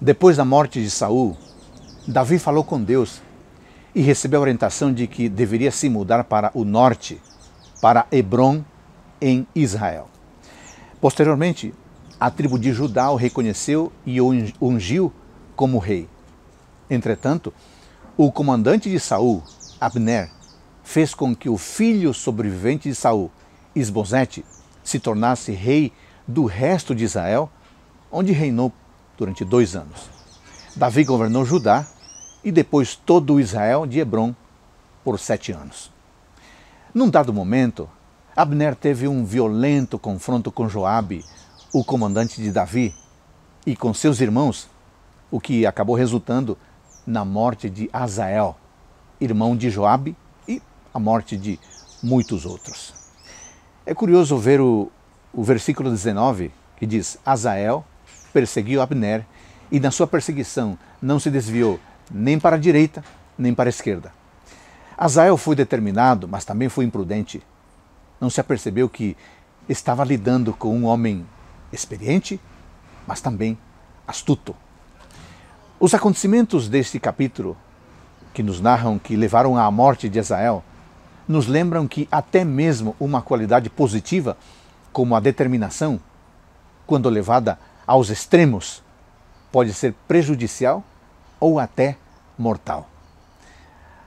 Depois da morte de Saul, Davi falou com Deus e recebeu a orientação de que deveria se mudar para o norte, para Hebron, em Israel. Posteriormente, a tribo de Judá o reconheceu e o ungiu como rei. Entretanto, o comandante de Saul, Abner, fez com que o filho sobrevivente de Saul, Isbosete, se tornasse rei do resto de Israel, onde reinou durante dois anos. Davi governou Judá e depois todo o Israel de Hebron por sete anos. Num dado momento, Abner teve um violento confronto com Joabe, o comandante de Davi, e com seus irmãos, o que acabou resultando na morte de Azael, irmão de Joabe, e a morte de muitos outros. É curioso ver o, o versículo 19 que diz: Azael perseguiu Abner e na sua perseguição não se desviou nem para a direita nem para a esquerda. Azael foi determinado, mas também foi imprudente. Não se apercebeu que estava lidando com um homem experiente, mas também astuto. Os acontecimentos deste capítulo, que nos narram que levaram à morte de Azael, nos lembram que até mesmo uma qualidade positiva, como a determinação, quando levada aos extremos pode ser prejudicial ou até mortal.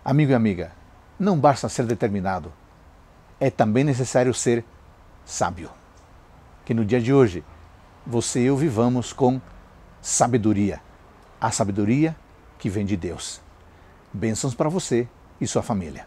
Amigo e amiga, não basta ser determinado, é também necessário ser sábio. Que no dia de hoje você e eu vivamos com sabedoria, a sabedoria que vem de Deus. Bênçãos para você e sua família.